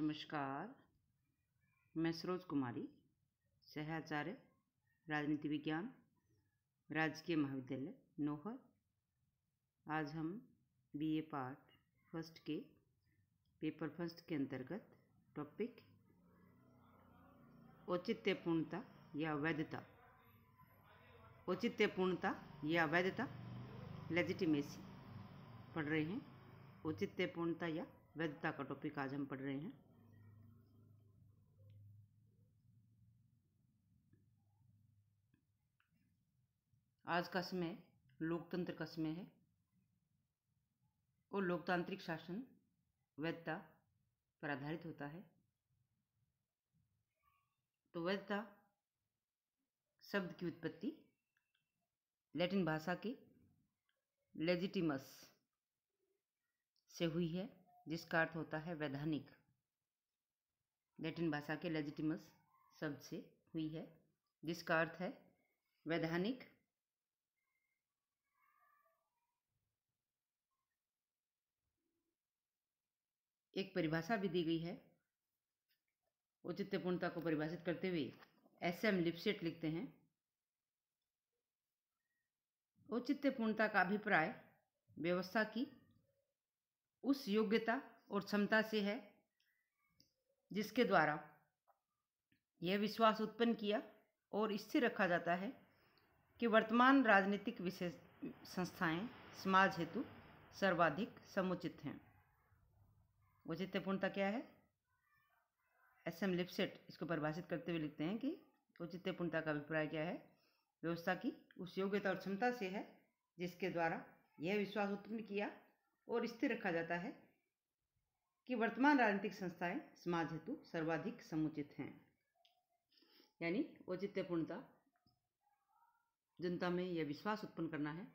नमस्कार मैं सरोज कुमारी सहाचार्य राजनीति विज्ञान राजकीय महाविद्यालय नोहर आज हम बीए पार्ट फर्स्ट के पेपर फर्स्ट के अंतर्गत टॉपिक औचित्यपूर्णता या वैधता औचित्यपूर्णता या वैधता लेजिटिमेसी पढ़ रहे हैं औचित्यपूर्णता या वैधता का टॉपिक आज हम पढ़ रहे हैं आज का समय लोकतंत्र का समय है और लोकतांत्रिक शासन वैधता पर आधारित होता है तो वैधता शब्द की उत्पत्ति लैटिन भाषा के लेजिटिमस से हुई है जिसका अर्थ होता है वैधानिक लैटिन भाषा के लेजिटिमस शब्द से हुई है जिसका अर्थ है वैधानिक एक परिभाषा भी दी गई है औचित्यपूर्णता को परिभाषित करते हुए एस एम लिपसेट लिखते हैं औचित्यपूर्णता का अभिप्राय व्यवस्था की उस योग्यता और क्षमता से है जिसके द्वारा यह विश्वास उत्पन्न किया और इससे रखा जाता है कि वर्तमान राजनीतिक विशेष संस्थाएं समाज हेतु सर्वाधिक समुचित हैं औचित्य पूर्णता क्या है एस एम लिपसेट इसको परिभाषित करते हुए लिखते हैं कि औचित्य पूर्णता का अभिप्राय क्या है व्यवस्था की उस योग्यता और क्षमता से है जिसके द्वारा यह विश्वास उत्पन्न किया और स्थिर रखा जाता है कि वर्तमान राजनीतिक संस्थाएं समाज हेतु सर्वाधिक समुचित हैं यानी औचित्यपूर्णता जनता में यह विश्वास उत्पन्न करना है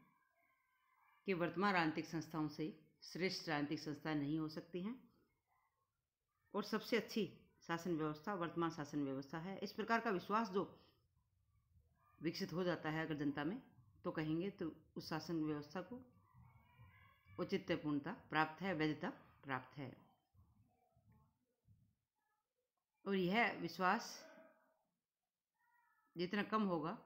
कि वर्तमान राजनीतिक संस्थाओं से श्रेष्ठ राजनीतिक संस्थाएं नहीं हो सकती हैं और सबसे अच्छी शासन व्यवस्था वर्तमान शासन व्यवस्था है इस प्रकार का विश्वास जो विकसित हो जाता है अगर जनता में तो कहेंगे तो उस शासन व्यवस्था को औचित्यपूर्णता प्राप्त है वैधता प्राप्त है और यह विश्वास जितना कम होगा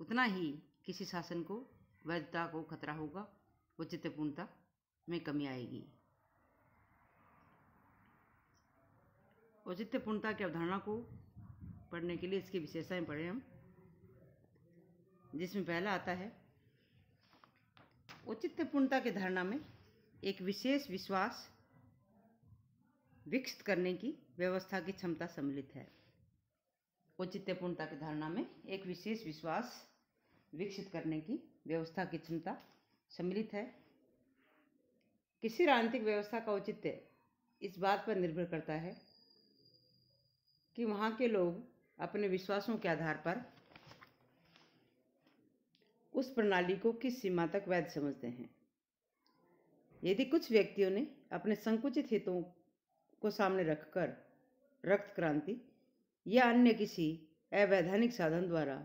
उतना ही किसी शासन को वैधता को खतरा होगा औचित्यपूर्णता में कमी आएगी औचित्य पूर्णता की अवधारणा को पढ़ने के लिए इसकी विशेषताएं पढ़े हम जिसमें पहला आता है औचित्य पूर्णता की धारणा में एक विशेष विश्वास विकसित करने की व्यवस्था की क्षमता सम्मिलित है औचित्य पूर्णता की धारणा में एक विशेष विश्वास विकसित करने की व्यवस्था की क्षमता सम्मिलित है किसी राजनीतिक व्यवस्था का औचित्य इस बात पर निर्भर करता है कि वहाँ के लोग अपने विश्वासों के आधार पर उस प्रणाली को किस सीमा तक वैध समझते हैं यदि कुछ व्यक्तियों ने अपने संकुचित हितों को सामने रखकर रक्त क्रांति या अन्य किसी अवैधानिक साधन द्वारा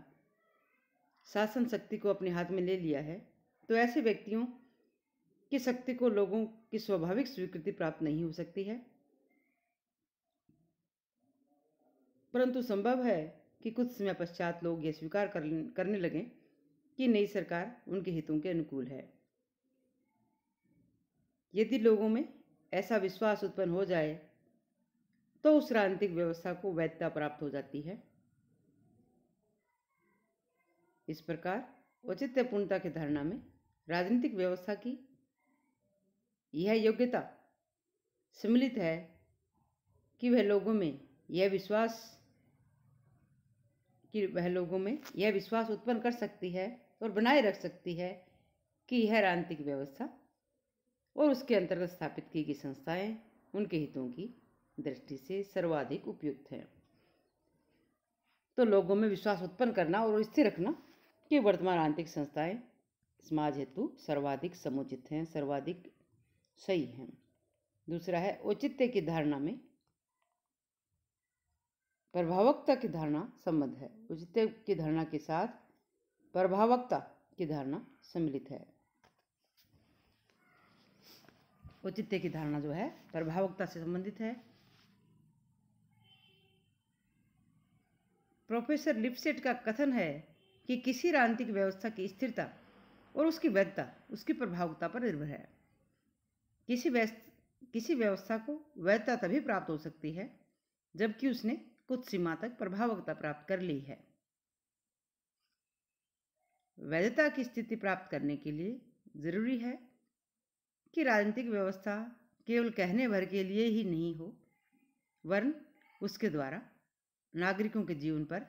शासन शक्ति को अपने हाथ में ले लिया है तो ऐसे व्यक्तियों की शक्ति को लोगों की स्वाभाविक स्वीकृति प्राप्त नहीं हो सकती है परंतु संभव है कि कुछ समय पश्चात लोग यह स्वीकार करने लगें कि नई सरकार उनके हितों के अनुकूल है यदि लोगों में ऐसा विश्वास उत्पन्न हो जाए तो उस राजनीतिक व्यवस्था को वैधता प्राप्त हो जाती है इस प्रकार औचित्यपूर्णता की धारणा में राजनीतिक व्यवस्था की यह योग्यता सम्मिलित है कि वह लोगों में यह विश्वास कि वह लोगों में यह विश्वास उत्पन्न कर सकती है और बनाए रख सकती है कि यह राजनीतिक व्यवस्था और उसके अंतर्गत स्थापित की गई संस्थाएं उनके हितों की दृष्टि से सर्वाधिक उपयुक्त हैं तो लोगों में विश्वास उत्पन्न करना और स्थिर रखना कि वर्तमान आंतरिक संस्थाएं समाज हेतु सर्वाधिक समुचित हैं सर्वाधिक सही हैं दूसरा है औचित्य की धारणा में प्रभावकता की धारणा संबंध है उचित्य की धारणा के साथ प्रभावकता की धारणा सम्मिलित है औचित्य की धारणा जो है प्रभावकता से संबंधित है प्रोफेसर लिपसेट का कथन है कि किसी राजनीतिक व्यवस्था की स्थिरता और उसकी वैधता उसकी प्रभावकता पर निर्भर है किसी किसी व्यवस्था को वैधता तभी प्राप्त हो सकती है जबकि उसने कुछ सीमा तक प्रभावकता प्राप्त कर ली है वैधता की स्थिति प्राप्त करने के लिए जरूरी है कि राजनीतिक व्यवस्था केवल कहने भर के लिए ही नहीं हो वर्ण उसके द्वारा नागरिकों के जीवन पर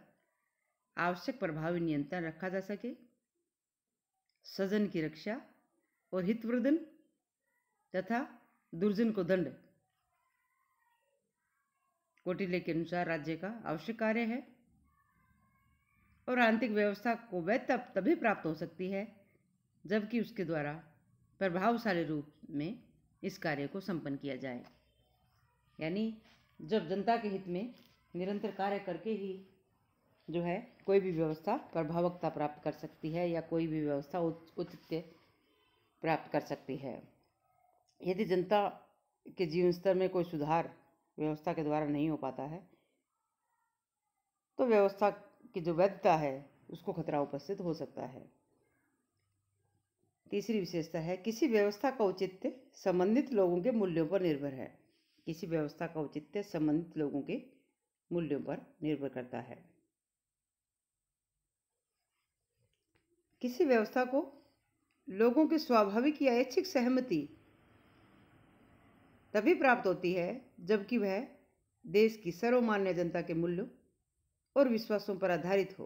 आवश्यक प्रभावी नियंत्रण रखा जा सके सजन की रक्षा और हितवर्धन तथा दुर्जन को दंड कोटिले के अनुसार राज्य का आवश्यक कार्य है और आंतरिक व्यवस्था को वह तब तभी प्राप्त हो सकती है जबकि उसके द्वारा प्रभावशाली रूप में इस कार्य को संपन्न किया जाए यानी जब जनता के हित में निरंतर कार्य करके ही जो है कोई भी व्यवस्था प्रभावकता प्राप्त कर सकती है या कोई भी व्यवस्था औचित्य प्राप्त कर सकती है यदि जनता के जीवन स्तर में कोई सुधार व्यवस्था के द्वारा नहीं हो पाता है तो व्यवस्था की जो वैधता है उसको खतरा उपस्थित हो सकता है तीसरी विशेषता है किसी व्यवस्था का औचित्य संबंधित लोगों के मूल्यों पर निर्भर है किसी व्यवस्था का औचित्य संबंधित लोगों के मूल्यों पर निर्भर करता है किसी व्यवस्था को लोगों के स्वाभाविक या ऐच्छिक सहमति तभी प्राप्त होती है जबकि वह देश की सर्वमान्य जनता के मूल्यों और विश्वासों पर आधारित हो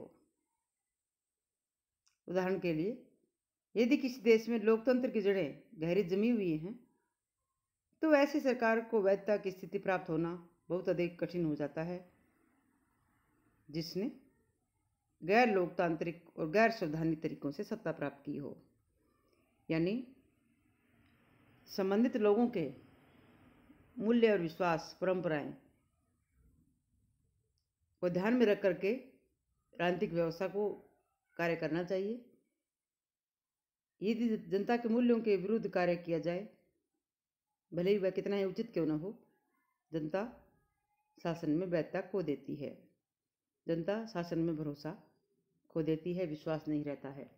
उदाहरण के लिए यदि किसी देश में लोकतंत्र की जड़ें गहरी जमी हुई हैं तो ऐसी सरकार को वैधता की स्थिति प्राप्त होना बहुत अधिक कठिन हो जाता है जिसने गैर लोकतांत्रिक और गैर संवैधानिक तरीकों से सत्ता प्राप्त की हो यानी संबंधित लोगों के मूल्य और विश्वास परंपराएं को ध्यान में रख करके राजनीतिक व्यवस्था को कार्य करना चाहिए यदि जनता के मूल्यों के विरुद्ध कार्य किया जाए भले ही वह कितना ही उचित क्यों न हो जनता शासन में वैधता खो देती है जनता शासन में भरोसा खो देती है विश्वास नहीं रहता है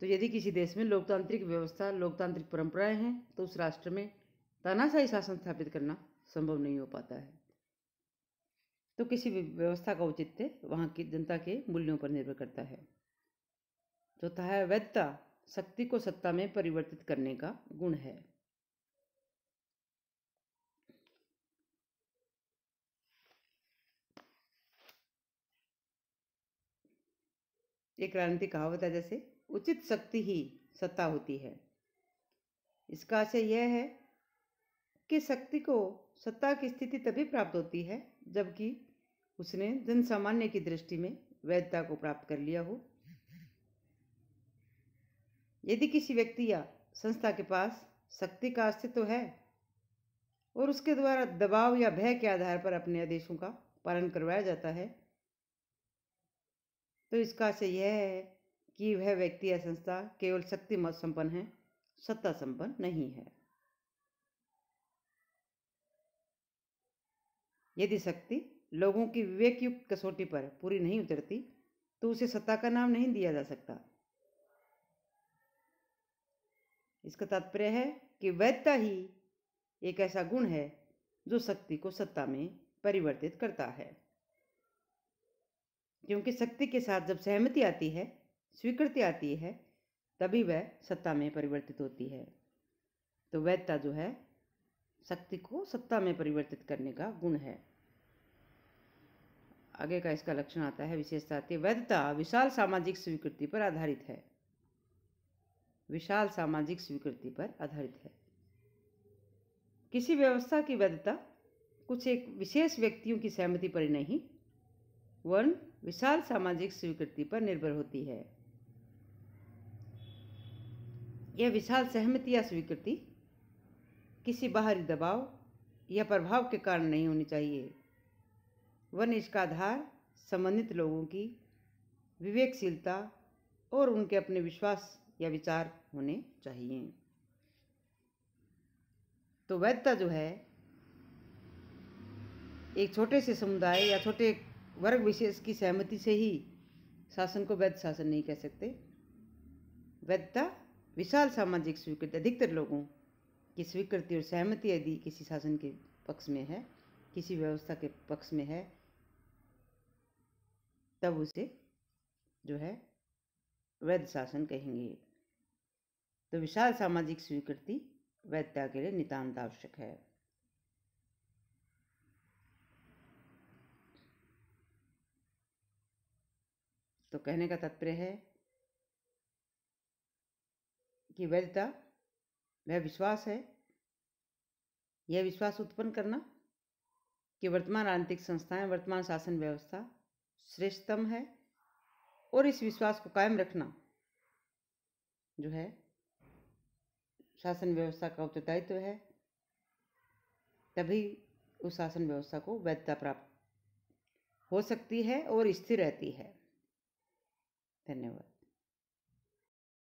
तो यदि किसी देश में लोकतांत्रिक व्यवस्था लोकतांत्रिक परंपराएं हैं तो उस राष्ट्र में तानाशाही शासन स्थापित करना संभव नहीं हो पाता है तो किसी भी व्यवस्था का औचित्य वहाँ की जनता के मूल्यों पर निर्भर करता है चौथा है वैधता शक्ति को सत्ता में परिवर्तित करने का गुण है एक क्रांति कहावत है जैसे उचित शक्ति ही सत्ता होती है इसका आशय यह है कि शक्ति को सत्ता की स्थिति तभी प्राप्त होती है जबकि उसने जन सामान्य की दृष्टि में वैधता को प्राप्त कर लिया हो यदि किसी व्यक्ति या संस्था के पास शक्ति का अस्तित्व है और उसके द्वारा दबाव या भय के आधार पर अपने आदेशों का पालन करवाया जाता है तो इसका से यह है कि वह व्यक्ति या संस्था केवल शक्ति संपन्न है सत्ता संपन्न नहीं है यदि शक्ति लोगों की विवेकयुक्त कसौटी पर पूरी नहीं उतरती तो उसे सत्ता का नाम नहीं दिया जा सकता इसका तात्पर्य है कि वैधता ही एक ऐसा गुण है जो शक्ति को सत्ता में परिवर्तित करता है क्योंकि शक्ति के साथ जब सहमति आती है स्वीकृति आती है तभी वह सत्ता में परिवर्तित होती है तो वैधता जो है शक्ति को सत्ता में परिवर्तित करने का गुण है आगे का इसका लक्षण आता है विशेषता आती वैधता विशाल सामाजिक स्वीकृति पर आधारित है विशाल सामाजिक स्वीकृति पर आधारित है किसी व्यवस्था की वैधता कुछ एक विशेष व्यक्तियों की सहमति पर नहीं वर्ण विशाल सामाजिक स्वीकृति पर निर्भर होती है यह विशाल सहमति या स्वीकृति किसी बाहरी दबाव या प्रभाव के कारण नहीं होनी चाहिए वन इसका आधार संबंधित लोगों की विवेकशीलता और उनके अपने विश्वास या विचार होने चाहिए तो वैधता जो है एक छोटे से समुदाय या छोटे वर्ग विशेष की सहमति से ही शासन को वैध शासन नहीं कह सकते वैधता विशाल सामाजिक स्वीकृति अधिकतर लोगों कि स्वीकृति और सहमति यदि किसी शासन के पक्ष में है किसी व्यवस्था के पक्ष में है तब उसे जो है वैध शासन कहेंगे तो विशाल सामाजिक स्वीकृति वैधता के लिए नितांत आवश्यक है तो कहने का तात्पर्य है कि वैधता वह विश्वास है यह विश्वास उत्पन्न करना कि वर्तमान राजनीतिक संस्थाएं वर्तमान शासन व्यवस्था श्रेष्ठतम है और इस विश्वास को कायम रखना जो है शासन व्यवस्था का उत्तरदायित्व तो है तभी उस शासन व्यवस्था को वैधता प्राप्त हो सकती है और स्थिर रहती है धन्यवाद